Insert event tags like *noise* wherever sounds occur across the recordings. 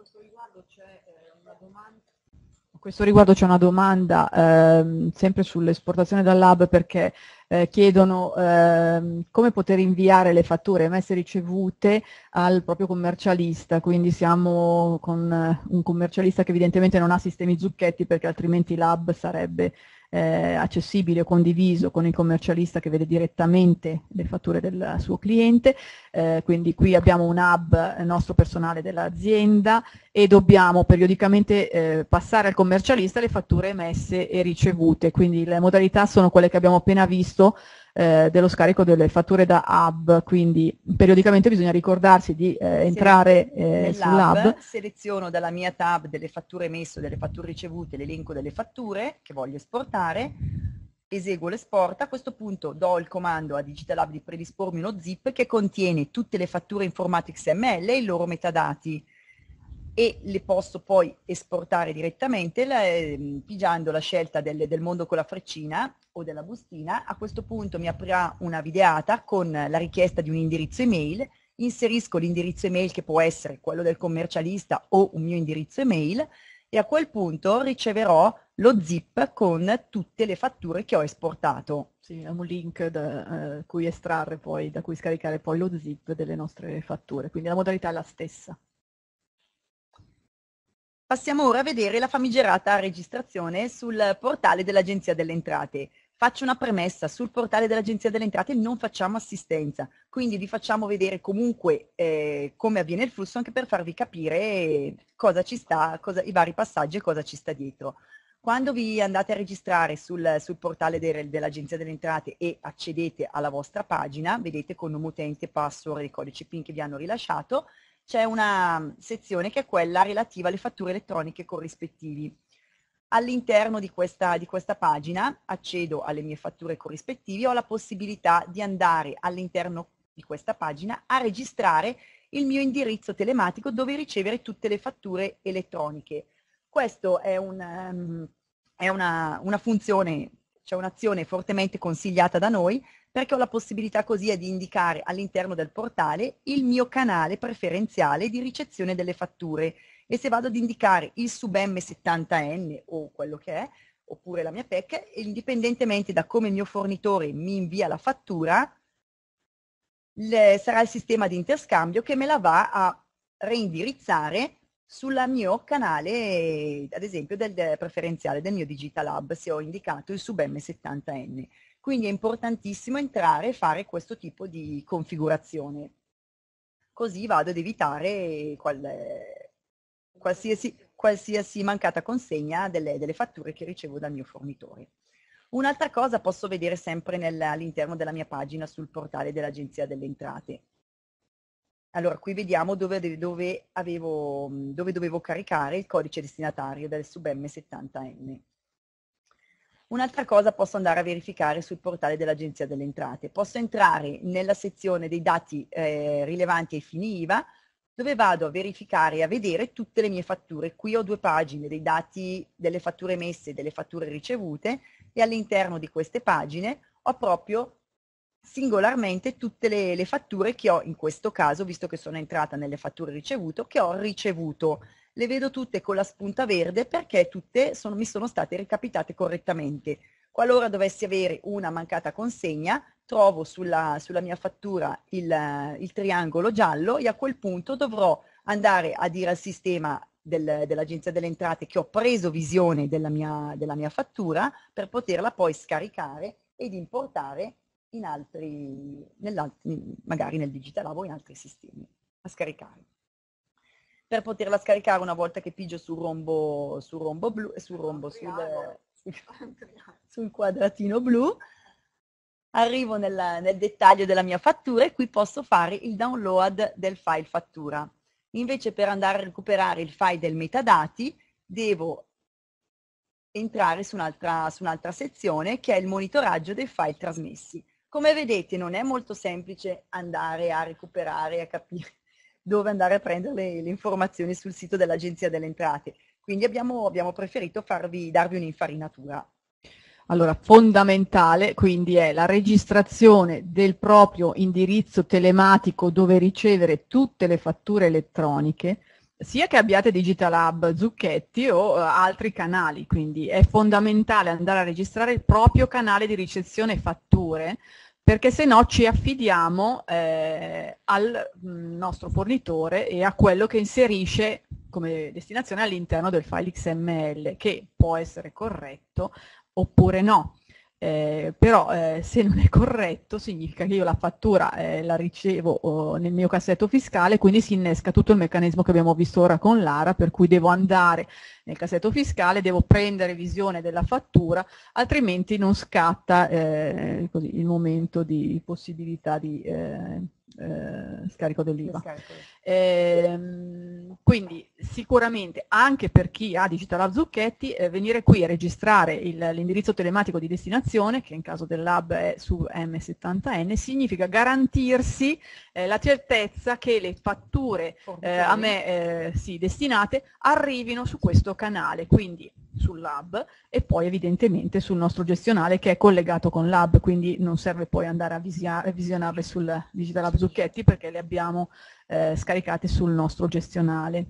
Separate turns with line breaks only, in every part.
questo riguardo c'è eh, una domanda... A questo riguardo c'è una domanda ehm, sempre sull'esportazione dal lab perché eh, chiedono ehm, come poter inviare le fatture emesse ricevute al proprio commercialista, quindi siamo con eh, un commercialista che evidentemente non ha sistemi zucchetti perché altrimenti il lab sarebbe eh, accessibile o condiviso con il commercialista che vede direttamente le fatture del suo cliente, eh, quindi qui abbiamo un hub eh, nostro personale dell'azienda e dobbiamo periodicamente eh, passare al commercialista le fatture emesse e ricevute, quindi le modalità sono quelle che abbiamo appena visto, eh, dello scarico delle fatture da hub, quindi periodicamente bisogna ricordarsi di eh, entrare eh,
sull'hub. Seleziono dalla mia tab delle fatture emesse o delle fatture ricevute, l'elenco delle fatture che voglio esportare, eseguo l'esporta, a questo punto do il comando a Digital Hub di predispormi uno zip che contiene tutte le fatture in formato XML e i loro metadati e le posso poi esportare direttamente eh, pigiando la scelta del, del mondo con la freccina o della bustina, a questo punto mi aprirà una videata con la richiesta di un indirizzo email, inserisco l'indirizzo email che può essere quello del commercialista o un mio indirizzo email e a quel punto riceverò lo
zip con tutte le fatture che ho esportato. Sì, è un link da eh, cui estrarre poi, da cui scaricare poi lo zip delle nostre fatture, quindi la modalità è la stessa.
Passiamo ora a vedere la famigerata registrazione sul portale dell'Agenzia delle Entrate. Faccio una premessa, sul portale dell'Agenzia delle Entrate non facciamo assistenza, quindi vi facciamo vedere comunque eh, come avviene il flusso anche per farvi capire cosa ci sta, cosa, i vari passaggi e cosa ci sta dietro. Quando vi andate a registrare sul, sul portale de, dell'Agenzia delle Entrate e accedete alla vostra pagina, vedete con nome utente, password e codice PIN che vi hanno rilasciato, c'è una sezione che è quella relativa alle fatture elettroniche corrispettivi All'interno di questa, di questa, pagina accedo alle mie fatture corrispettive, ho la possibilità di andare all'interno di questa pagina a registrare il mio indirizzo telematico dove ricevere tutte le fatture elettroniche. Questa è, un, ehm, è una, una funzione, cioè un'azione fortemente consigliata da noi perché ho la possibilità così di indicare all'interno del portale il mio canale preferenziale di ricezione delle fatture e se vado ad indicare il sub M70N o quello che è, oppure la mia PEC, indipendentemente da come il mio fornitore mi invia la fattura, le, sarà il sistema di interscambio che me la va a reindirizzare sul mio canale, ad esempio, del, del preferenziale del mio Digital Hub, se ho indicato il sub M70N. Quindi è importantissimo entrare e fare questo tipo di configurazione. Così vado ad evitare qual, qualsiasi, qualsiasi mancata consegna delle, delle, fatture che ricevo dal mio fornitore. Un'altra cosa posso vedere sempre nel, all'interno della mia pagina sul portale dell'Agenzia delle Entrate. Allora, qui vediamo dove, dove, avevo, dove dovevo caricare il codice destinatario del subm 70N. Un'altra cosa posso andare a verificare sul portale dell'Agenzia delle Entrate. Posso entrare nella sezione dei dati eh, rilevanti ai fini IVA dove vado a verificare e a vedere tutte le mie fatture. Qui ho due pagine dei dati delle fatture emesse e delle fatture ricevute e all'interno di queste pagine ho proprio singolarmente tutte le, le, fatture che ho in questo caso, visto che sono entrata nelle fatture ricevute, che ho ricevuto. Le vedo tutte con la spunta verde perché tutte sono, mi sono state ricapitate correttamente. Qualora dovessi avere una mancata consegna, trovo sulla, sulla mia fattura il, il, triangolo giallo e a quel punto dovrò andare a dire al sistema del, dell'Agenzia delle Entrate che ho preso visione della mia, della mia fattura per poterla poi scaricare ed importare in altri, magari nel Digital Lab o in altri sistemi a scaricare. Per poterla scaricare una volta che pigio sul rombo, sul rombo blu, sul rombo, sul, sul, sul quadratino blu, arrivo nel, nel dettaglio della mia fattura e qui posso fare il download del file fattura. Invece per andare a recuperare il file del metadati devo entrare su un'altra, su un'altra sezione che è il monitoraggio dei file trasmessi. Come vedete non è molto semplice andare a recuperare, a capire *laughs* dove andare a prendere le, le informazioni sul sito dell'Agenzia delle Entrate. Quindi abbiamo, abbiamo preferito farvi, darvi un'infarinatura.
Allora, fondamentale quindi è la registrazione del proprio indirizzo telematico dove ricevere tutte le fatture elettroniche, sia che abbiate Digital Hub, Zucchetti o eh, altri canali, quindi è fondamentale andare a registrare il proprio canale di ricezione fatture perché se no ci affidiamo eh, al mm, nostro fornitore e a quello che inserisce come destinazione all'interno del file XML che può essere corretto oppure no. Eh, però eh, se non è corretto significa che io la fattura eh, la ricevo oh, nel mio cassetto fiscale quindi si innesca tutto il meccanismo che abbiamo visto ora con l'ARA per cui devo andare nel cassetto fiscale, devo prendere visione della fattura altrimenti non scatta eh, così, il momento di possibilità di eh, eh, scarico dell'IVA. Eh, quindi sicuramente anche per chi ha Digital Lab Zucchetti eh, venire qui a registrare l'indirizzo telematico di destinazione, che in caso del lab è su M70N, significa garantirsi eh, la certezza che le fatture eh, a me sì, destinate arrivino su questo canale. Quindi sul lab e poi evidentemente sul nostro gestionale che è collegato con lab, quindi non serve poi andare a visionarle sul Digital Lab Zucchetti perché le abbiamo eh, scaricate sul nostro gestionale.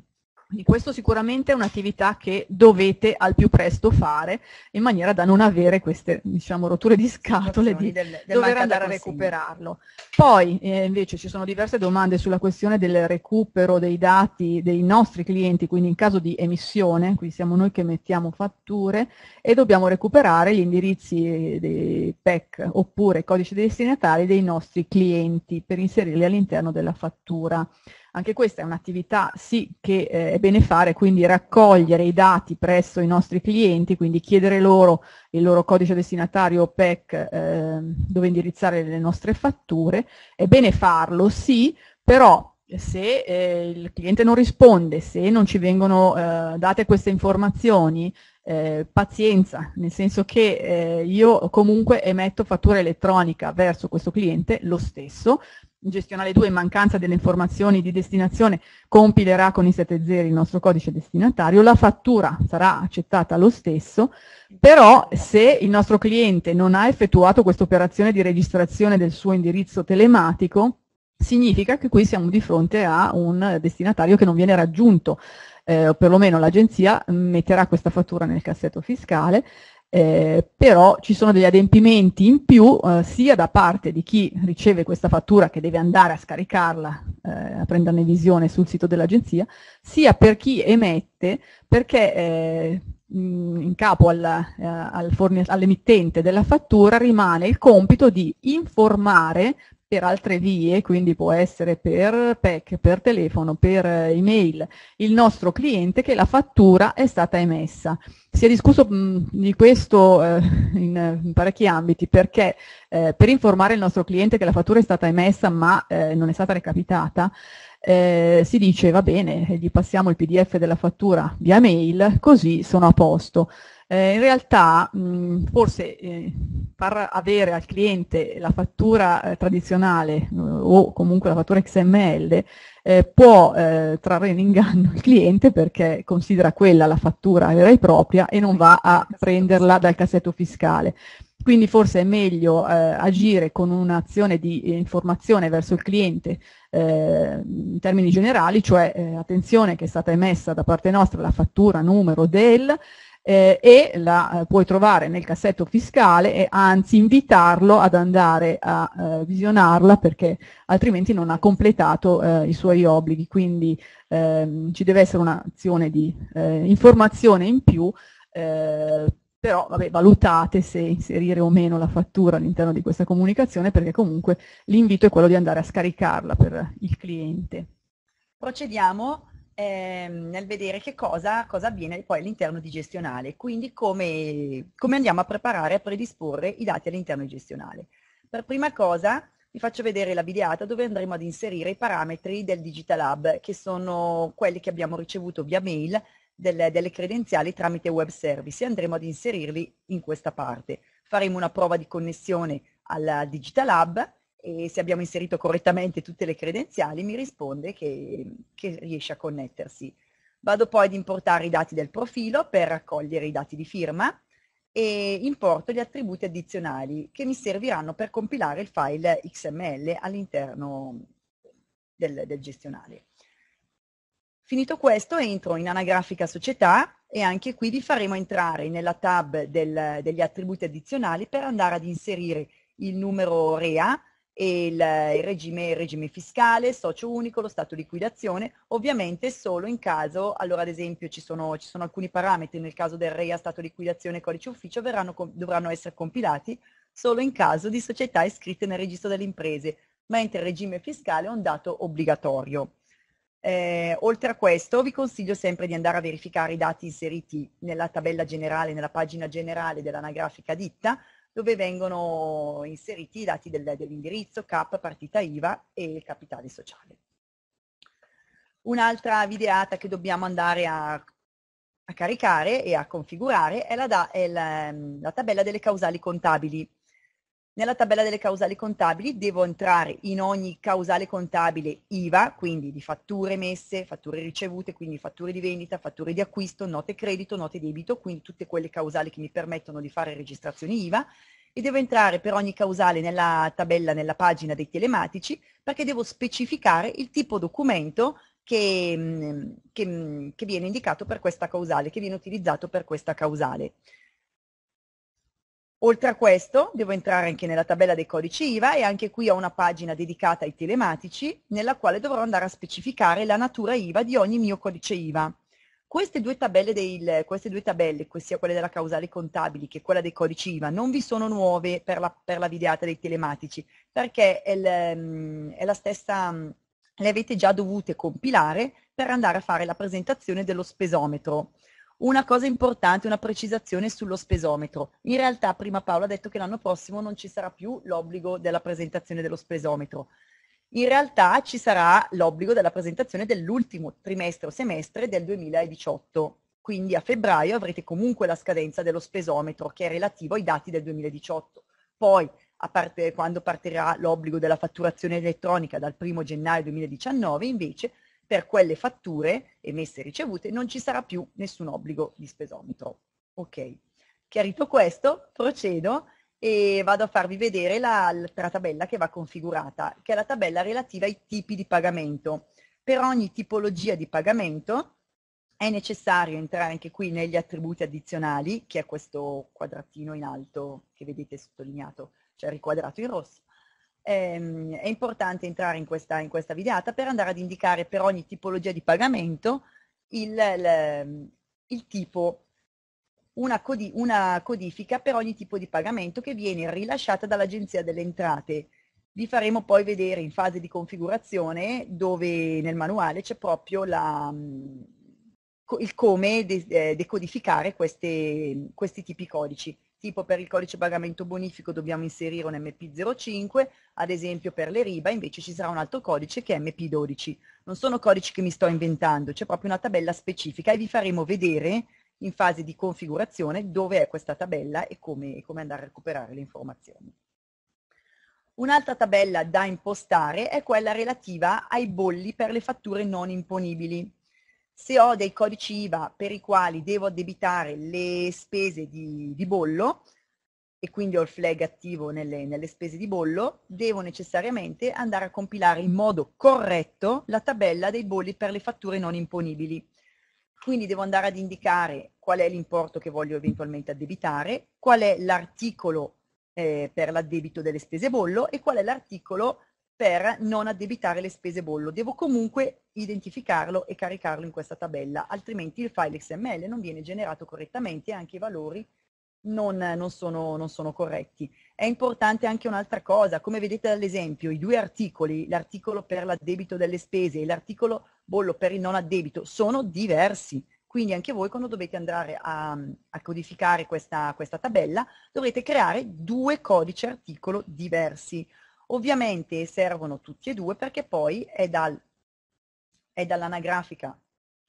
Quindi questo sicuramente è un'attività che dovete al più presto fare in maniera da non avere queste diciamo, rotture di scatole di del, del dover andare a recuperarlo. Poi eh, invece ci sono diverse domande sulla questione del recupero dei dati dei nostri clienti, quindi in caso di emissione, qui siamo noi che mettiamo fatture e dobbiamo recuperare gli indirizzi dei PEC oppure codici destinatari dei nostri clienti per inserirli all'interno della fattura. Anche questa è un'attività sì che eh, è bene fare, quindi raccogliere i dati presso i nostri clienti, quindi chiedere loro il loro codice destinatario PEC eh, dove indirizzare le nostre fatture. È bene farlo sì, però se eh, il cliente non risponde, se non ci vengono eh, date queste informazioni, eh, pazienza, nel senso che eh, io comunque emetto fattura elettronica verso questo cliente lo stesso, gestionale 2 in mancanza delle informazioni di destinazione compilerà con i 7.0 il nostro codice destinatario, la fattura sarà accettata lo stesso, però se il nostro cliente non ha effettuato questa operazione di registrazione del suo indirizzo telematico, significa che qui siamo di fronte a un destinatario che non viene raggiunto, eh, perlomeno l'agenzia metterà questa fattura nel cassetto fiscale, eh, però ci sono degli adempimenti in più eh, sia da parte di chi riceve questa fattura che deve andare a scaricarla, eh, a prenderne visione sul sito dell'agenzia, sia per chi emette perché eh, in capo al, eh, al all'emittente della fattura rimane il compito di informare per altre vie, quindi può essere per PEC, per telefono, per eh, email, il nostro cliente che la fattura è stata emessa. Si è discusso mh, mm, di questo eh, in, in, parecchi ambiti perché eh, per informare il nostro cliente che la fattura è stata emessa ma eh, non è stata recapitata, eh, si dice va bene, gli passiamo il pdf della fattura via mail, così sono a posto. Eh, in realtà mh, forse eh, far avere al cliente la fattura eh, tradizionale eh, o comunque la fattura XML eh, può eh, trarre in inganno il cliente perché considera quella la fattura vera e propria e non va a prenderla dal cassetto fiscale. Quindi forse è meglio agire con un'azione di informazione verso il cliente eh, in termini generali, cioè eh, attenzione che è stata emessa da parte nostra la fattura numero del, eh, e la eh, puoi trovare nel cassetto fiscale e anzi invitarlo ad andare a eh, visionarla perché altrimenti non ha completato eh, i suoi obblighi, quindi ehm, ci deve essere un'azione di eh, informazione in più eh, però vabbè, valutate se inserire o meno la fattura all'interno di questa comunicazione perché comunque l'invito è quello di andare a scaricarla per il cliente.
Procediamo ehm, nel vedere che cosa, cosa, avviene poi all'interno di gestionale, quindi come, come andiamo a preparare e a predisporre i dati all'interno di gestionale. Per prima cosa vi faccio vedere la videata dove andremo ad inserire i parametri del Digital Hub, che sono quelli che abbiamo ricevuto via mail delle, delle credenziali tramite web service e andremo ad inserirli in questa parte. Faremo una prova di connessione al Digital Hub e se abbiamo inserito correttamente tutte le credenziali mi risponde che, che riesce a connettersi. Vado poi ad importare i dati del profilo per raccogliere i dati di firma e importo gli attributi addizionali che mi serviranno per compilare il file XML all'interno del, del gestionale. Finito questo entro in anagrafica società e anche qui vi faremo entrare nella tab del, degli attributi addizionali per andare ad inserire il numero REA il, il, regime, il regime fiscale, socio unico, lo stato di liquidazione, ovviamente solo in caso, allora ad esempio ci sono, ci sono alcuni parametri nel caso del REA, stato di liquidazione, codice ufficio, verranno, dovranno essere compilati solo in caso di società iscritte nel registro delle imprese, mentre il regime fiscale è un dato obbligatorio. Eh, oltre a questo vi consiglio sempre di andare a verificare i dati inseriti nella tabella generale, nella pagina generale dell'anagrafica ditta, dove vengono inseriti i dati del, dell'indirizzo, CAP, partita IVA e capitale sociale. Un'altra videata che dobbiamo andare a, a caricare e a configurare è, la, da, è la, la tabella delle causali contabili nella tabella delle causali contabili devo entrare in ogni causale contabile IVA, quindi di fatture emesse, fatture ricevute, quindi fatture di vendita, fatture di acquisto, note credito, note debito, quindi tutte quelle causali che mi permettono di fare registrazioni IVA e devo entrare per ogni causale nella tabella, nella pagina dei telematici perché devo specificare il tipo documento che, mm, che, mm, che viene indicato per questa causale, che viene utilizzato per questa causale. Oltre a questo devo entrare anche nella tabella dei codici IVA e anche qui ho una pagina dedicata ai telematici nella quale dovrò andare a specificare la natura IVA di ogni mio codice IVA. Queste due tabelle, del, queste due tabelle sia quella della causale contabili che quella dei codici IVA, non vi sono nuove per la, per la videata dei telematici perché è, l, è la stessa, le avete già dovute compilare per andare a fare la presentazione dello spesometro una cosa importante, una precisazione sullo spesometro. In realtà prima Paola ha detto che l'anno prossimo non ci sarà più l'obbligo della presentazione dello spesometro. In realtà ci sarà l'obbligo della presentazione dell'ultimo trimestre o semestre del 2018. Quindi a febbraio avrete comunque la scadenza dello spesometro che è relativo ai dati del 2018. Poi, a parte quando partirà l'obbligo della fatturazione elettronica dal 1 gennaio 2019, invece per quelle fatture emesse e ricevute non ci sarà più nessun obbligo di spesometro. Ok, chiarito questo procedo e vado a farvi vedere l'altra tabella che va configurata, che è la tabella relativa ai tipi di pagamento. Per ogni tipologia di pagamento è necessario entrare anche qui negli attributi addizionali, che è questo quadratino in alto che vedete sottolineato, cioè riquadrato in rosso, Ehm, è importante entrare in questa, in questa videata per andare ad indicare per ogni tipologia di pagamento il, il, il tipo una, codi una, codifica per ogni tipo di pagamento che viene rilasciata dall'Agenzia delle Entrate. Vi faremo poi vedere in fase di configurazione dove nel manuale c'è proprio la, il come de eh, decodificare queste, questi tipi codici tipo per il codice pagamento bonifico dobbiamo inserire un MP05, ad esempio per le riba invece ci sarà un altro codice che è MP12. Non sono codici che mi sto inventando, c'è proprio una tabella specifica e vi faremo vedere in fase di configurazione dove è questa tabella e come, come andare a recuperare le informazioni. Un'altra tabella da impostare è quella relativa ai bolli per le fatture non imponibili se ho dei codici IVA per i quali devo addebitare le spese di, di bollo, e quindi ho il flag attivo nelle, nelle, spese di bollo, devo necessariamente andare a compilare in modo corretto la tabella dei bolli per le fatture non imponibili. Quindi devo andare ad indicare qual è l'importo che voglio eventualmente addebitare, qual è l'articolo eh, per l'addebito delle spese bollo e qual è l'articolo per non addebitare le spese bollo. Devo comunque identificarlo e caricarlo in questa tabella, altrimenti il file XML non viene generato correttamente e anche i valori non, non, sono, non sono, corretti. È importante anche un'altra cosa, come vedete dall'esempio, i due articoli, l'articolo per l'addebito delle spese e l'articolo bollo per il non addebito, sono diversi. Quindi anche voi quando dovete andare a, a codificare questa, questa tabella dovrete creare due codici articolo diversi. Ovviamente servono tutti e due perché poi è, dal, è dall'anagrafica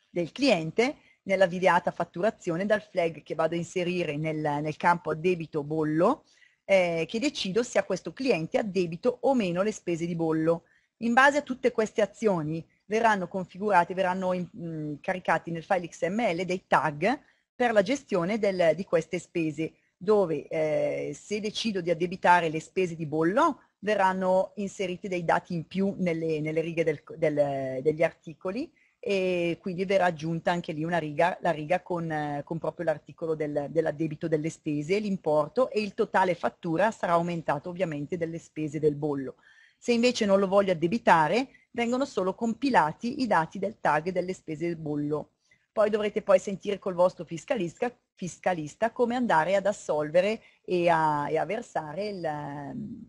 del cliente nella videata fatturazione, dal flag che vado a inserire nel, nel campo addebito bollo, eh, che decido se a questo cliente addebito o meno le spese di bollo. In base a tutte queste azioni verranno configurate, verranno in, mh, mm, caricati nel file XML dei tag per la gestione del, di queste spese, dove eh, se decido di addebitare le spese di bollo, verranno inseriti dei dati in più nelle, nelle righe del, del, degli articoli e quindi verrà aggiunta anche lì una riga, la riga con, con proprio l'articolo del, dell'addebito delle spese, l'importo e il totale fattura sarà aumentato ovviamente delle spese del bollo. Se invece non lo voglio addebitare, vengono solo compilati i dati del tag delle spese del bollo. Poi dovrete poi sentire col vostro fiscalista, fiscalista come andare ad assolvere e a, e a versare il,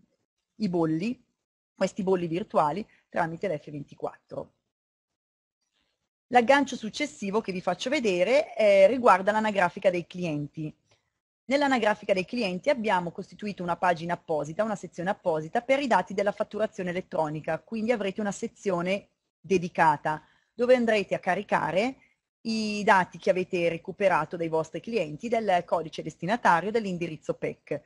i bolli, questi bolli virtuali tramite l'F24. L'aggancio successivo che vi faccio vedere eh, riguarda l'anagrafica dei clienti. Nell'anagrafica dei clienti abbiamo costituito una pagina apposita, una sezione apposita per i dati della fatturazione elettronica, quindi avrete una sezione dedicata dove andrete a caricare i dati che avete recuperato dai vostri clienti, del codice destinatario, dell'indirizzo PEC.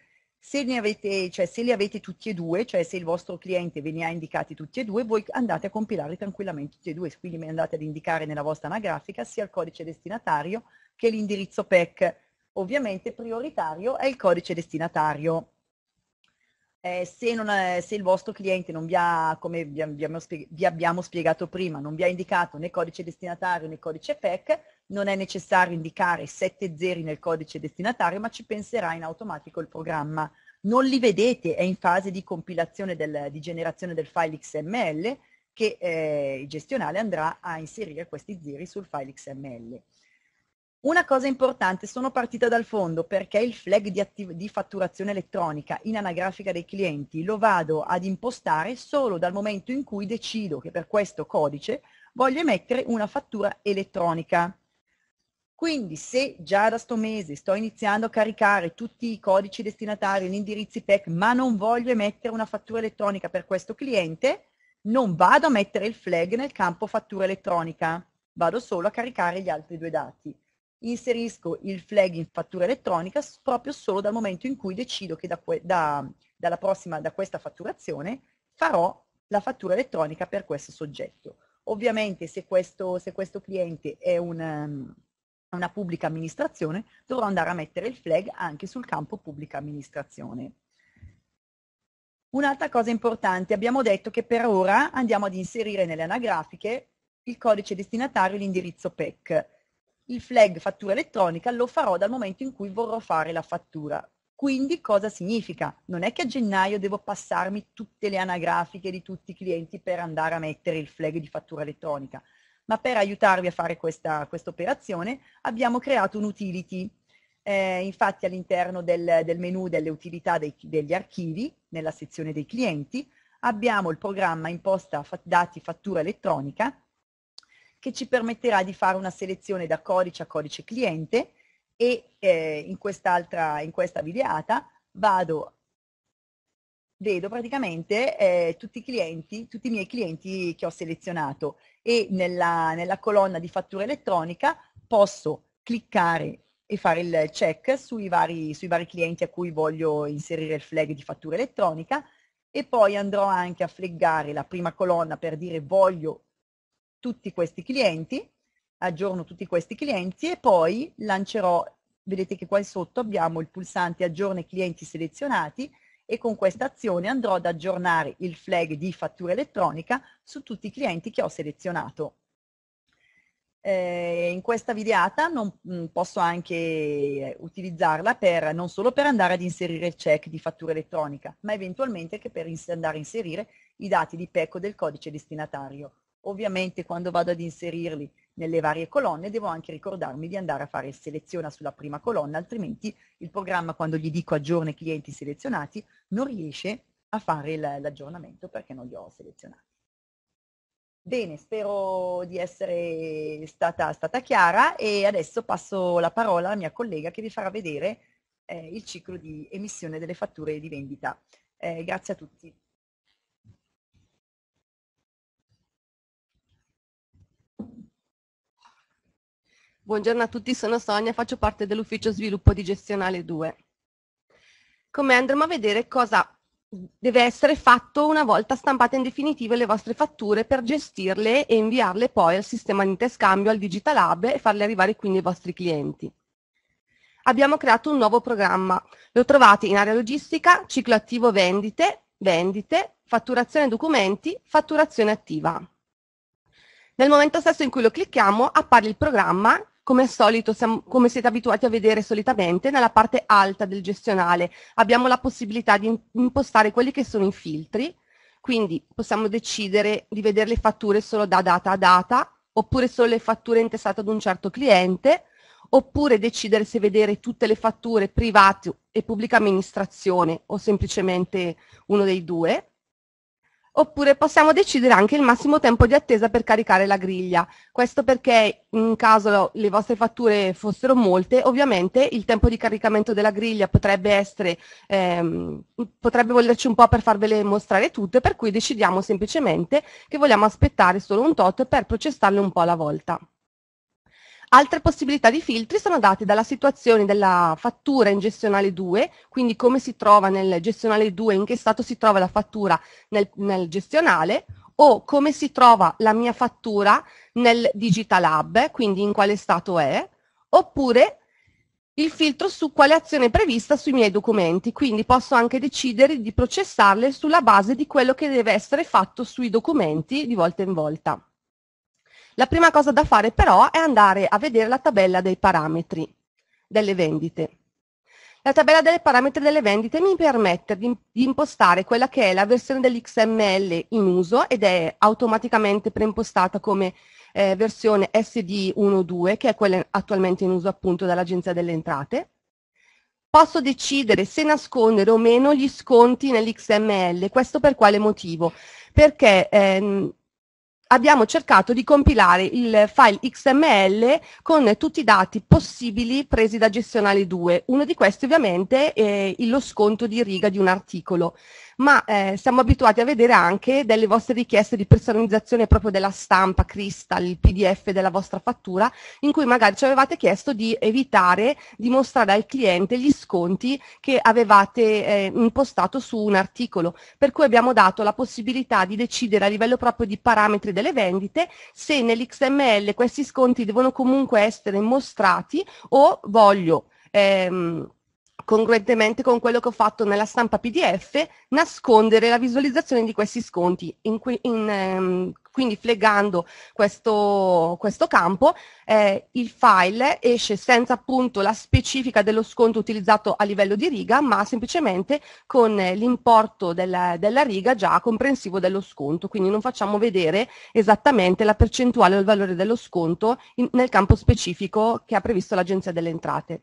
Se, avete, cioè, se, li avete tutti e due, cioè se il vostro cliente ve ne ha indicati tutti e due, voi andate a compilarli tranquillamente tutti e due, quindi andate ad indicare nella vostra anagrafica sia il codice destinatario che l'indirizzo PEC. Ovviamente prioritario è il codice destinatario. Eh, se, non, eh, se, il vostro cliente non vi ha, come vi abbiamo, vi abbiamo spiegato prima, non vi ha indicato né codice destinatario né codice PEC, non è necessario indicare sette zeri nel codice destinatario, ma ci penserà in automatico il programma. Non li vedete, è in fase di compilazione del, di generazione del file XML che eh, il gestionale andrà a inserire questi zeri sul file XML. Una cosa importante, sono partita dal fondo perché il flag di, di, fatturazione elettronica in anagrafica dei clienti lo vado ad impostare solo dal momento in cui decido che per questo codice voglio emettere una fattura elettronica. Quindi se già da sto mese sto iniziando a caricare tutti i codici destinatari, gli indirizzi PEC, ma non voglio emettere una fattura elettronica per questo cliente, non vado a mettere il flag nel campo fattura elettronica, vado solo a caricare gli altri due dati. Inserisco il flag in fattura elettronica proprio solo dal momento in cui decido che da, da, dalla prossima, da questa fatturazione, farò la fattura elettronica per questo soggetto. Ovviamente se questo, se questo cliente è un una pubblica amministrazione dovrò andare a mettere il flag anche sul campo pubblica amministrazione. Un'altra cosa importante, abbiamo detto che per ora andiamo ad inserire nelle anagrafiche il codice destinatario e l'indirizzo PEC. Il flag fattura elettronica lo farò dal momento in cui vorrò fare la fattura. Quindi cosa significa? Non è che a gennaio devo passarmi tutte le anagrafiche di tutti i clienti per andare a mettere il flag di fattura elettronica ma per aiutarvi a fare questa quest operazione abbiamo creato un utility. Eh, infatti all'interno del, del, menu delle utilità dei, degli archivi, nella sezione dei clienti, abbiamo il programma imposta dati fattura elettronica che ci permetterà di fare una selezione da codice a codice cliente e eh, in, quest'altra, in questa videata vado vedo praticamente eh, tutti i clienti, tutti i miei clienti che ho selezionato e nella, nella colonna di fattura elettronica posso cliccare e fare il check sui vari, sui vari clienti a cui voglio inserire il flag di fattura elettronica e poi andrò anche a flaggare la prima colonna per dire voglio tutti questi clienti, aggiorno tutti questi clienti e poi lancerò, vedete che qua sotto abbiamo il pulsante aggiorna clienti selezionati e con questa azione andrò ad aggiornare il flag di fattura elettronica su tutti i clienti che ho selezionato. Eh, in questa videata non, mh, mm, posso anche utilizzarla per, non solo per andare ad inserire il check di fattura elettronica, ma eventualmente anche per andare a inserire i dati di PECO del codice destinatario. Ovviamente quando vado ad inserirli nelle varie colonne, devo anche ricordarmi di andare a fare seleziona sulla prima colonna, altrimenti il programma quando gli dico aggiorna i clienti selezionati non riesce a fare l'aggiornamento perché non li ho selezionati. Bene, spero di essere stata, stata, chiara e adesso passo la parola alla mia collega che vi farà vedere eh, il ciclo di emissione delle fatture di vendita. Eh, grazie a tutti.
Buongiorno a tutti, sono Sonia, faccio parte dell'ufficio sviluppo di Gestionale 2. Come andremo a vedere cosa deve essere fatto una volta stampate in definitiva le vostre fatture per gestirle e inviarle poi al sistema di interscambio, al Digital Hub e farle arrivare quindi ai vostri clienti. Abbiamo creato un nuovo programma, lo trovate in area logistica, ciclo attivo vendite, vendite, fatturazione documenti, fatturazione attiva. Nel momento stesso in cui lo clicchiamo appare il programma come al solito, siamo, come siete abituati a vedere solitamente, nella parte alta del gestionale abbiamo la possibilità di impostare quelli che sono i filtri, quindi possiamo decidere di vedere le fatture solo da data a data, oppure solo le fatture intestate ad un certo cliente, oppure decidere se vedere tutte le fatture private e pubblica amministrazione o semplicemente uno dei due oppure possiamo decidere anche il massimo tempo di attesa per caricare la griglia. Questo perché in caso le vostre fatture fossero molte, ovviamente il tempo di caricamento della griglia potrebbe essere, ehm, potrebbe volerci un po' per farvele mostrare tutte, per cui decidiamo semplicemente che vogliamo aspettare solo un tot per processarle un po' alla volta. Altre possibilità di filtri sono date dalla situazione della fattura in gestionale 2, quindi come si trova nel gestionale 2, in che stato si trova la fattura nel, nel gestionale, o come si trova la mia fattura nel Digital Hub, quindi in quale stato è, oppure il filtro su quale azione è prevista sui miei documenti, quindi posso anche decidere di processarle sulla base di quello che deve essere fatto sui documenti di volta in volta. La prima cosa da fare però è andare a vedere la tabella dei parametri delle vendite. La tabella dei parametri delle vendite mi permette di, impostare quella che è la versione dell'XML in uso ed è automaticamente preimpostata come eh, versione SD12 che è quella attualmente in uso appunto dall'Agenzia delle Entrate. Posso decidere se nascondere o meno gli sconti nell'XML, questo per quale motivo? Perché ehm, abbiamo cercato di compilare il file XML con tutti i dati possibili presi da Gestionale 2. Uno di questi ovviamente è eh, lo sconto di riga di un articolo, ma eh, siamo abituati a vedere anche delle vostre richieste di personalizzazione proprio della stampa, crystal, il PDF della vostra fattura, in cui magari ci avevate chiesto di evitare di mostrare al cliente gli sconti che avevate eh, impostato su un articolo, per cui abbiamo dato la possibilità di decidere a livello proprio di parametri delle vendite se nell'XML questi sconti devono comunque essere mostrati o voglio ehm, congruentemente con quello che ho fatto nella stampa PDF, nascondere la visualizzazione di questi sconti, in in, ehm, quindi fleggando questo, questo campo, eh, il file esce senza appunto la specifica dello sconto utilizzato a livello di riga, ma semplicemente con eh, l'importo della, della riga già comprensivo dello sconto, quindi non facciamo vedere esattamente la percentuale o il valore dello sconto in, nel campo specifico che ha previsto l'Agenzia delle Entrate.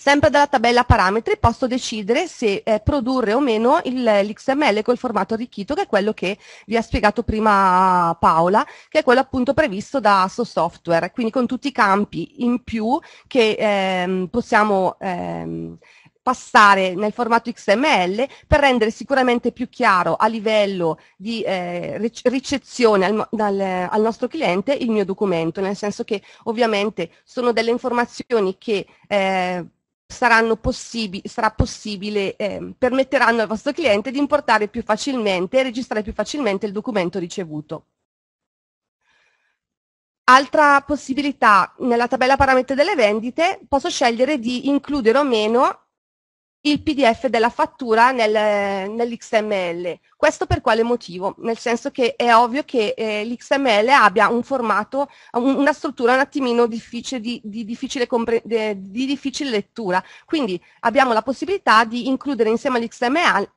Sempre dalla tabella parametri posso decidere se eh, produrre o meno il, eh, l'XML col formato arricchito, che è quello che vi ha spiegato prima Paola, che è quello appunto previsto da So Software, quindi con tutti i campi in più che ehm, possiamo ehm, passare nel formato XML per rendere sicuramente più chiaro a livello di eh, ricezione al, dal, al, nostro cliente il mio documento, nel senso che ovviamente sono delle informazioni che eh, saranno possibili, sarà possibile, eh, permetteranno al vostro cliente di importare più facilmente e registrare più facilmente il documento ricevuto. Altra possibilità, nella tabella parametri delle vendite posso scegliere di includere o meno il PDF della fattura nel, nell'XML. Questo per quale motivo? Nel senso che è ovvio che eh, l'XML abbia un formato, un, una struttura un attimino difficile, di, di, difficile compre- de, di, difficile lettura. Quindi abbiamo la possibilità di includere insieme all'XML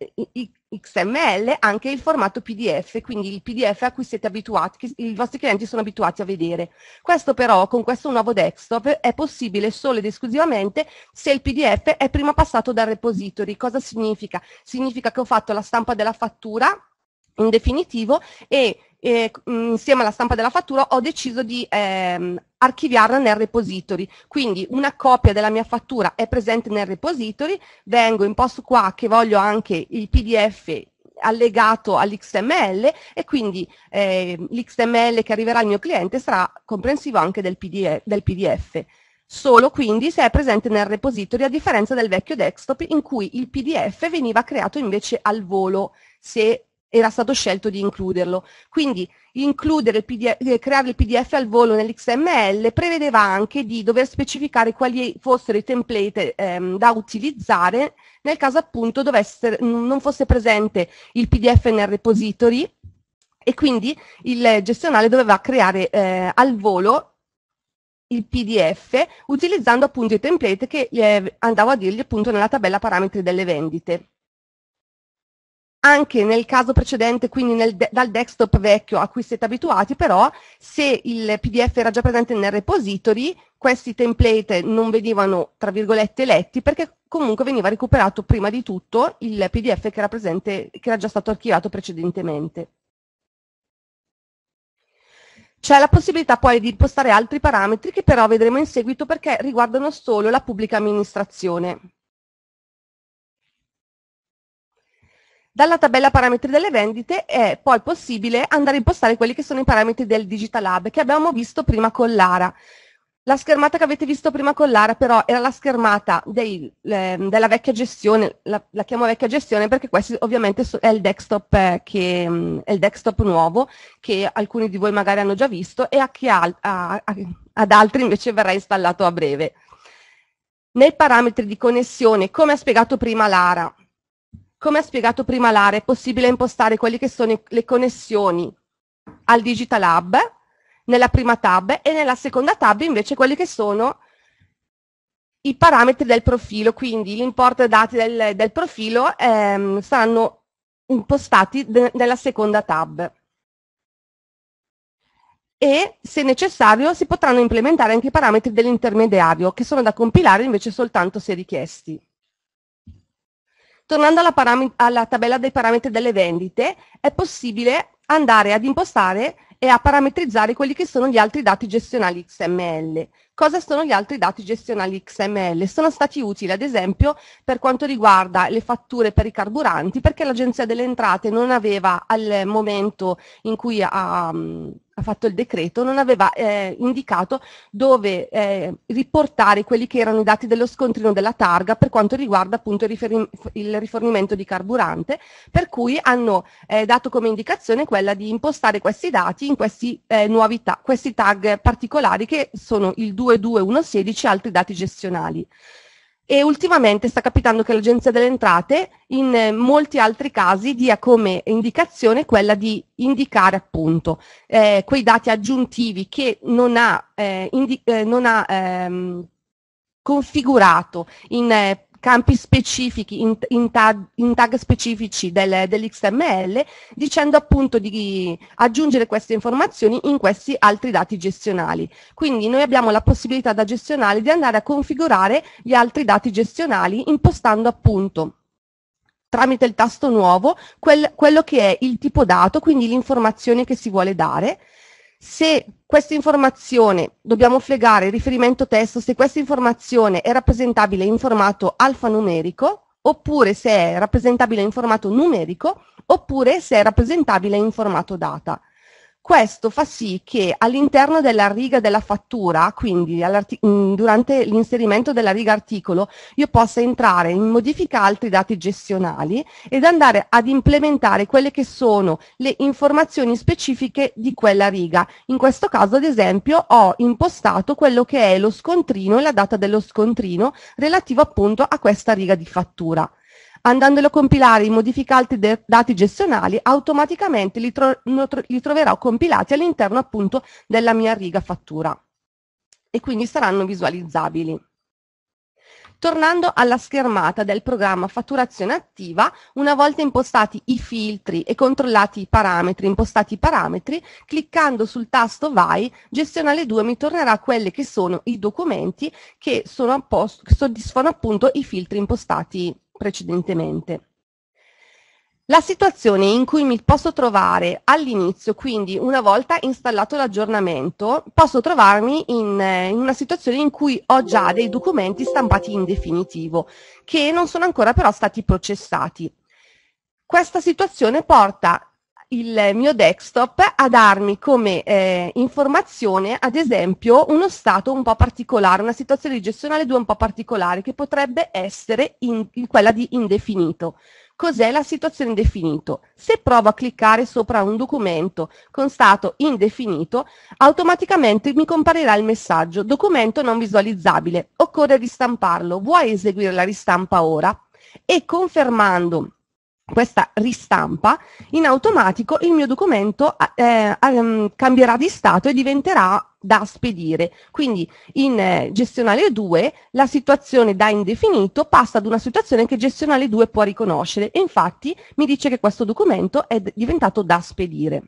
XML anche il formato PDF, quindi il PDF a cui siete abituati, i vostri clienti sono abituati a vedere. Questo però con questo nuovo desktop è possibile solo ed esclusivamente se il PDF è prima passato dal repository. Cosa significa? Significa che ho fatto la stampa della fattura in definitivo e e mm, insieme alla stampa della fattura ho deciso di ehm, archiviarla nel repository. Quindi una copia della mia fattura è presente nel repository, vengo in posto qua che voglio anche il PDF allegato all'XML e quindi eh, l'XML che arriverà al mio cliente sarà comprensivo anche del PDF, del PDF, solo quindi se è presente nel repository a differenza del vecchio desktop in cui il PDF veniva creato invece al volo se era stato scelto di includerlo. Quindi includere il PDF, eh, creare il PDF al volo nell'XML prevedeva anche di dover specificare quali fossero i template ehm, da utilizzare nel caso appunto dovesse, non fosse presente il PDF nel repository e quindi il gestionale doveva creare eh, al volo il PDF utilizzando appunto i template che eh, andavo a dirgli appunto nella tabella parametri delle vendite anche nel caso precedente, quindi nel, dal desktop vecchio a cui siete abituati, però se il PDF era già presente nel repository, questi template non venivano, tra virgolette, letti perché comunque veniva recuperato prima di tutto il PDF che era, presente, che era già stato archiviato precedentemente. C'è la possibilità poi di impostare altri parametri che però vedremo in seguito perché riguardano solo la pubblica amministrazione. Dalla tabella parametri delle vendite è poi possibile andare a impostare quelli che sono i parametri del Digital Hub che abbiamo visto prima con Lara. La schermata che avete visto prima con Lara però era la schermata dei, eh, della vecchia gestione, la, la, chiamo vecchia gestione perché questo ovviamente è il, desktop, eh, che, mm, è il desktop nuovo che alcuni di voi magari hanno già visto e a chi al, a, a, ad altri invece verrà installato a breve. Nei parametri di connessione, come ha spiegato prima Lara, come ha spiegato prima Lara, è possibile impostare quelle che sono le connessioni al Digital Hub nella prima tab e nella seconda tab invece quelli che sono i parametri del profilo, quindi l'import dati del, del profilo ehm, saranno impostati nella seconda tab. E se necessario si potranno implementare anche i parametri dell'intermediario che sono da compilare invece soltanto se richiesti. Tornando alla, param- alla tabella dei parametri delle vendite, è possibile andare ad impostare e a parametrizzare quelli che sono gli altri dati gestionali XML. Cosa sono gli altri dati gestionali XML? Sono stati utili, ad esempio, per quanto riguarda le fatture per i carburanti, perché l'Agenzia delle Entrate non aveva al momento in cui ha... Um, ha fatto il decreto non aveva eh, indicato dove eh, riportare quelli che erano i dati dello scontrino della targa per quanto riguarda appunto il, il rifornimento di carburante, per cui hanno eh, dato come indicazione quella di impostare questi dati in questi eh, nuovi ta questi tag particolari che sono il 22116 e altri dati gestionali e ultimamente sta capitando che l'Agenzia delle Entrate in eh, molti altri casi dia come indicazione quella di indicare appunto eh, quei dati aggiuntivi che non ha, eh, indi- eh, non ha ehm, configurato in eh, campi specifici, in, in, tag, in tag, specifici del, dell'XML, dicendo appunto di aggiungere queste informazioni in questi altri dati gestionali. Quindi noi abbiamo la possibilità da gestionale di andare a configurare gli altri dati gestionali impostando appunto tramite il tasto nuovo quel, quello che è il tipo dato, quindi l'informazione che si vuole dare, se questa informazione, dobbiamo flegare il riferimento testo, se questa informazione è rappresentabile in formato alfanumerico, oppure se è rappresentabile in formato numerico, oppure se è rappresentabile in formato data. Questo fa sì che all'interno della riga della fattura, quindi mm, durante l'inserimento della riga articolo, io possa entrare in modifica altri dati gestionali ed andare ad implementare quelle che sono le informazioni specifiche di quella riga. In questo caso, ad esempio, ho impostato quello che è lo scontrino e la data dello scontrino relativo appunto a questa riga di fattura. Andandolo a compilare in modificati de- dati gestionali, automaticamente li, tro- li troverò compilati all'interno appunto della mia riga fattura e quindi saranno visualizzabili. Tornando alla schermata del programma fatturazione attiva, una volta impostati i filtri e controllati i parametri, impostati i parametri, cliccando sul tasto Vai, gestionale 2 mi tornerà quelli che sono i documenti che sono posto, soddisfano appunto i filtri impostati precedentemente. La situazione in cui mi posso trovare all'inizio, quindi una volta installato l'aggiornamento, posso trovarmi in, eh, in, una situazione in cui ho già dei documenti stampati in definitivo, che non sono ancora però stati processati. Questa situazione porta il mio desktop a darmi come eh, informazione, ad esempio, uno stato un po' particolare, una situazione di gestionale 2 un po' particolare, che potrebbe essere in, in quella di indefinito. Cos'è la situazione indefinito? Se provo a cliccare sopra un documento con stato indefinito, automaticamente mi comparirà il messaggio documento non visualizzabile, occorre ristamparlo, vuoi eseguire la ristampa ora? E confermando questa ristampa, in automatico il mio documento eh, mm, cambierà di stato e diventerà da spedire. Quindi in eh, gestionale 2 la situazione da indefinito passa ad una situazione che gestionale 2 può riconoscere e infatti mi dice che questo documento è diventato da spedire.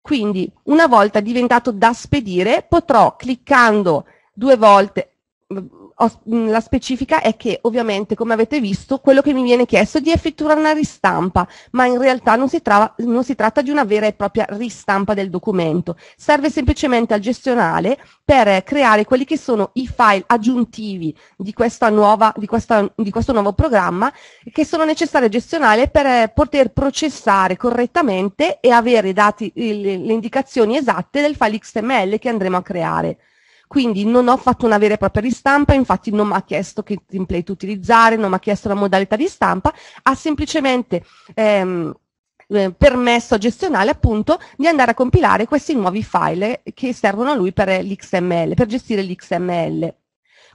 Quindi una volta diventato da spedire potrò cliccando due volte mm, ho, la specifica è che ovviamente, come avete visto, quello che mi viene chiesto è di effettuare una ristampa, ma in realtà non si, tra, non si tratta di una vera e propria ristampa del documento. Serve semplicemente al gestionale per creare quelli che sono i file aggiuntivi di, questa nuova, di, questa, di questo nuovo programma che sono necessari al gestionale per eh, poter processare correttamente e avere dati, le indicazioni esatte del file XML che andremo a creare. Quindi non ho fatto una vera e propria ristampa, infatti non mi ha chiesto che template utilizzare, non mi ha chiesto la modalità di stampa, ha semplicemente ehm, eh, permesso gestionale appunto di andare a compilare questi nuovi file che servono a lui per l'XML, per gestire l'XML.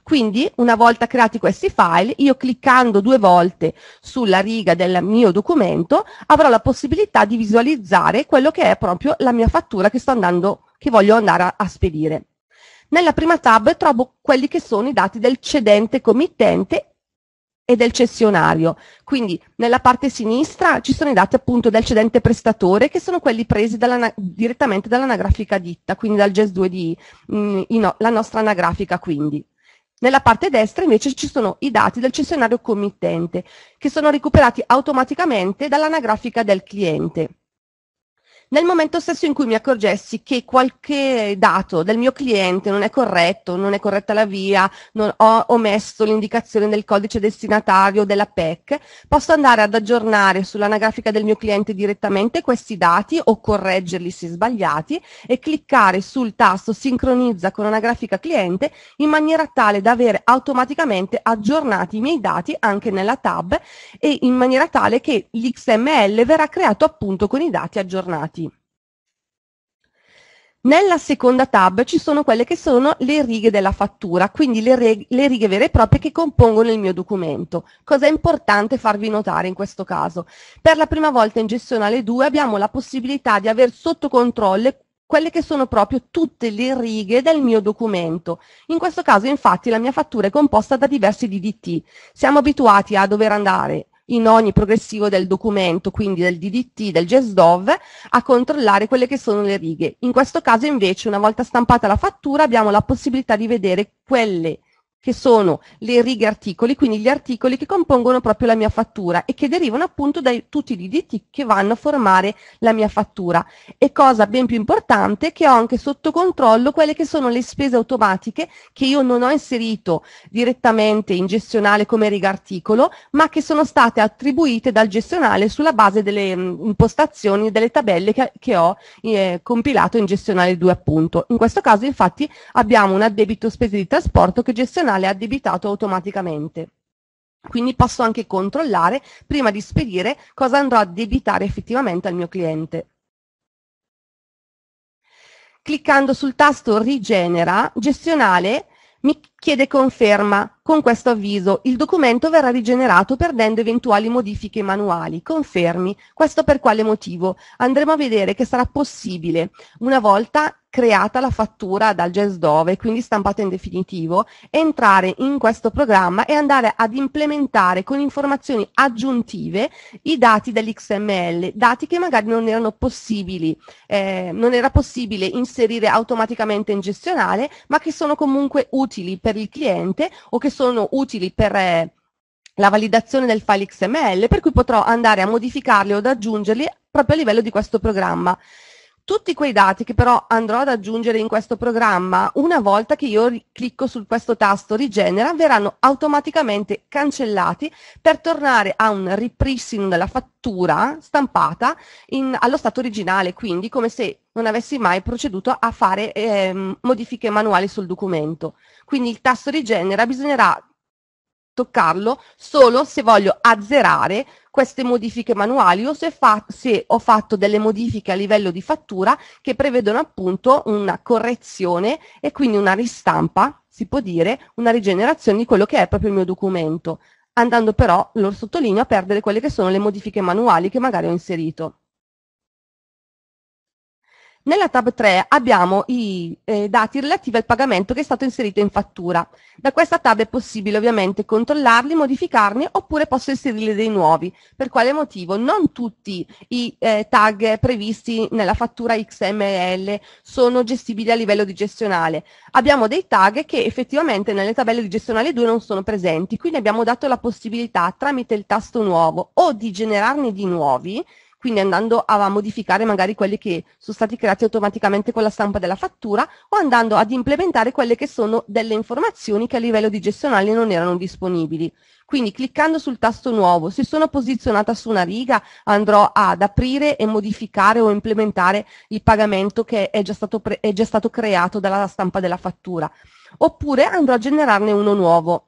Quindi una volta creati questi file, io cliccando due volte sulla riga del mio documento avrò la possibilità di visualizzare quello che è proprio la mia fattura che, andando, che voglio andare a, a spedire. Nella prima tab trovo quelli che sono i dati del cedente committente e del cessionario. Quindi nella parte sinistra ci sono i dati appunto del cedente prestatore che sono quelli presi direttamente dall'anagrafica ditta, quindi dal GES 2DI, mm, no, la nostra anagrafica quindi. Nella parte destra invece ci sono i dati del cessionario committente che sono recuperati automaticamente dall'anagrafica del cliente. Nel momento stesso in cui mi accorgessi che qualche dato del mio cliente non è corretto, non è corretta la via, non ho omesso l'indicazione del codice destinatario della PEC, posso andare ad aggiornare sull'anagrafica del mio cliente direttamente questi dati o correggerli se sbagliati e cliccare sul tasto sincronizza con anagrafica cliente in maniera tale da avere automaticamente aggiornati i miei dati anche nella tab e in maniera tale che l'XML verrà creato appunto con i dati aggiornati. Nella seconda tab ci sono quelle che sono le righe della fattura, quindi le, reg- le righe vere e proprie che compongono il mio documento. Cosa è importante farvi notare in questo caso? Per la prima volta in gestionale 2 abbiamo la possibilità di avere sotto controllo quelle che sono proprio tutte le righe del mio documento. In questo caso infatti la mia fattura è composta da diversi DDT. Siamo abituati a dover andare in ogni progressivo del documento, quindi del DDT, del GESDOV, a controllare quelle che sono le righe. In questo caso invece, una volta stampata la fattura, abbiamo la possibilità di vedere quelle che sono le righe articoli, quindi gli articoli che compongono proprio la mia fattura e che derivano appunto da tutti i diritti che vanno a formare la mia fattura. E cosa ben più importante, che ho anche sotto controllo quelle che sono le spese automatiche che io non ho inserito direttamente in gestionale come riga articolo, ma che sono state attribuite dal gestionale sulla base delle mh, mm, impostazioni e delle tabelle che, che ho eh, compilato in gestionale 2 appunto. In questo caso infatti abbiamo un addebito spese di trasporto che gestionale canale addebitato automaticamente. Quindi posso anche controllare prima di spedire cosa andrò a debitare effettivamente al mio cliente. Cliccando sul tasto rigenera gestionale mi chiede conferma. Con questo avviso il documento verrà rigenerato perdendo eventuali modifiche manuali. Confermi. Questo per quale motivo? Andremo a vedere che sarà possibile una volta creata la fattura dal GESDove, quindi stampata in definitivo, entrare in questo programma e andare ad implementare con informazioni aggiuntive i dati dell'XML, dati che magari non erano possibili, eh, non era possibile inserire automaticamente in gestionale, ma che sono comunque utili per per il cliente o che sono utili per eh, la validazione del file XML, per cui potrò andare a modificarli o ad aggiungerli proprio a livello di questo programma tutti quei dati che però andrò ad aggiungere in questo programma, una volta che io clicco su questo tasto rigenera, verranno automaticamente cancellati per tornare a un ripristino della fattura stampata in, allo stato originale, quindi come se non avessi mai proceduto a fare eh, modifiche manuali sul documento. Quindi il tasto rigenera bisognerà toccarlo solo se voglio azzerare queste modifiche manuali o se, fa se ho fatto delle modifiche a livello di fattura che prevedono appunto una correzione e quindi una ristampa, si può dire, una rigenerazione di quello che è proprio il mio documento andando però, lo sottolineo, a perdere quelle che sono le modifiche manuali che magari ho inserito. Nella tab 3 abbiamo i eh, dati relativi al pagamento che è stato inserito in fattura. Da questa tab è possibile ovviamente controllarli, modificarli oppure posso inserirli dei nuovi. Per quale motivo? Non tutti i eh, tag previsti nella fattura XML sono gestibili a livello di gestionale. Abbiamo dei tag che effettivamente nelle tabelle di gestionale 2 non sono presenti, quindi abbiamo dato la possibilità tramite il tasto nuovo o di generarne di nuovi quindi andando a modificare magari quelli che sono stati creati automaticamente con la stampa della fattura o andando ad implementare quelle che sono delle informazioni che a livello di gestionale non erano disponibili. Quindi cliccando sul tasto nuovo, se sono posizionata su una riga andrò ad aprire e modificare o implementare il pagamento che è già stato, è già stato creato dalla stampa della fattura. Oppure andrò a generarne uno nuovo.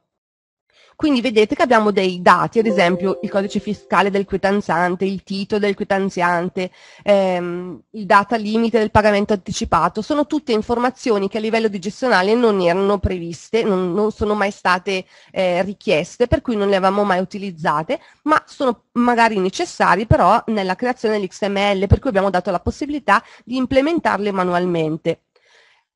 Quindi vedete che abbiamo dei dati, ad esempio il codice fiscale del quitanziante, il titolo del quitanziante, ehm, il data limite del pagamento anticipato, sono tutte informazioni che a livello di gestionale non erano previste, non, non sono mai state eh, richieste, per cui non le avevamo mai utilizzate, ma sono magari necessarie però nella creazione dell'XML, per cui abbiamo dato la possibilità di implementarle manualmente.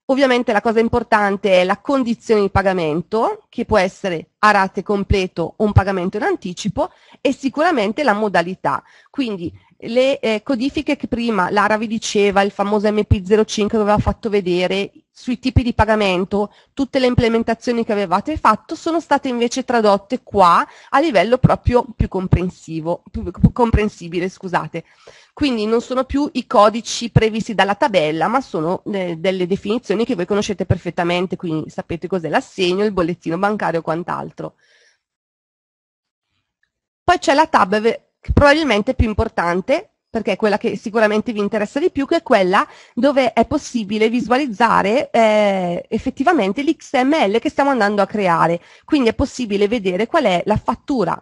Ovviamente la cosa importante è la condizione di pagamento, che può essere a rate completo o un pagamento in anticipo, e sicuramente la modalità. Quindi le eh, codifiche che prima Lara vi diceva, il famoso MP05 che aveva fatto vedere, sui tipi di pagamento, tutte le implementazioni che avevate fatto sono state invece tradotte qua a livello proprio più, comprensivo, più comprensibile. Scusate. Quindi non sono più i codici previsti dalla tabella, ma sono eh, delle definizioni che voi conoscete perfettamente, quindi sapete cos'è l'assegno, il bollettino bancario e quant'altro. Poi c'è la tab eh, probabilmente più importante, perché è quella che sicuramente vi interessa di più, che è quella dove è possibile visualizzare eh, effettivamente l'XML che stiamo andando a creare. Quindi è possibile vedere qual è la fattura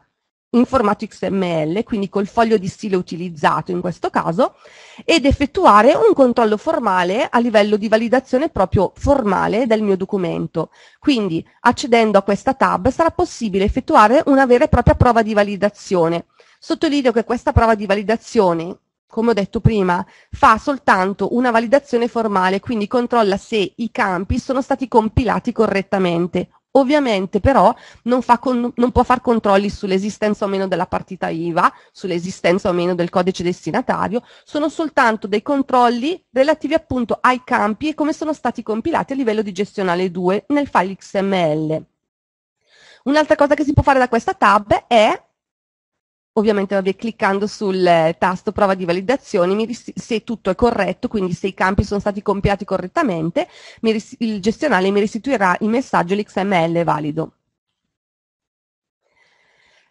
in formato XML, quindi col foglio di stile utilizzato in questo caso, ed effettuare un controllo formale a livello di validazione proprio formale del mio documento. Quindi accedendo a questa tab sarà possibile effettuare una vera e propria prova di validazione. Sottolineo che questa prova di validazione come ho detto prima, fa soltanto una validazione formale, quindi controlla se i campi sono stati compilati correttamente. Ovviamente però non, con, non può fare controlli sull'esistenza o meno della partita IVA, sull'esistenza o meno del codice destinatario, sono soltanto dei controlli relativi appunto ai campi e come sono stati compilati a livello di gestionale 2 nel file XML. Un'altra cosa che si può fare da questa tab è Ovviamente vabbè, cliccando sul eh, tasto prova di validazione mi se tutto è corretto, quindi se i campi sono stati compiati correttamente, il gestionale mi restituirà il messaggio l'XML valido.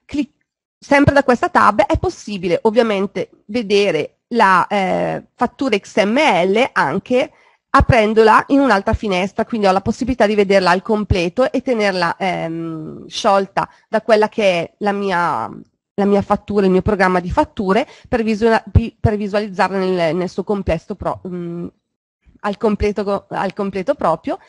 Clic sempre da questa tab è possibile ovviamente vedere la eh, fattura XML anche aprendola in un'altra finestra, quindi ho la possibilità di vederla al completo e tenerla ehm, sciolta da quella che è la mia la mia fattura, il mio programma di fatture per, visual, per visualizzarla nel, nel, suo complesso pro, mh, mm, al, completo, al, completo, proprio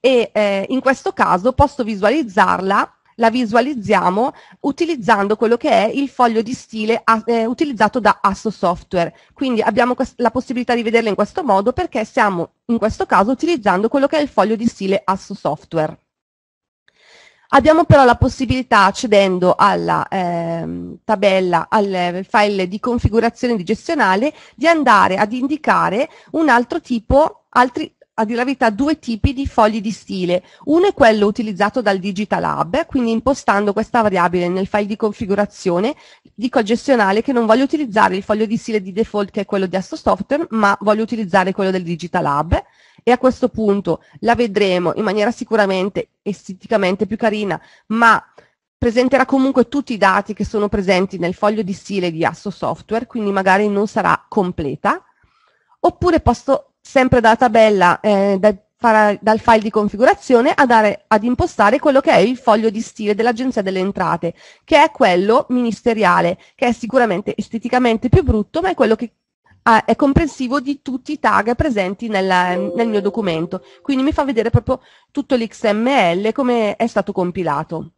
e eh, in questo caso posso visualizzarla la visualizziamo utilizzando quello che è il foglio di stile eh, utilizzato da Asso Software. Quindi abbiamo la possibilità di vederla in questo modo perché stiamo in questo caso utilizzando quello che è il foglio di stile Asso Software. Abbiamo però la possibilità, accedendo alla ehm, tabella, al file di configurazione di gestionale, di andare ad indicare un altro tipo, altri a dire la verità due tipi di fogli di stile. Uno è quello utilizzato dal Digital Hub, quindi impostando questa variabile nel file di configurazione, dico al gestionale che non voglio utilizzare il foglio di stile di default che è quello di Asto Software, ma voglio utilizzare quello del Digital Hub e a questo punto la vedremo in maniera sicuramente esteticamente più carina, ma presenterà comunque tutti i dati che sono presenti nel foglio di stile di Asso Software, quindi magari non sarà completa, oppure posso sempre dalla tabella, eh, da, para, dal file di configurazione, a dare, ad impostare quello che è il foglio di stile dell'Agenzia delle Entrate, che è quello ministeriale, che è sicuramente esteticamente più brutto, ma è quello che Ah, è comprensivo di tutti i tag presenti nel, nel mio documento, quindi mi fa vedere proprio tutto l'XML come è stato compilato.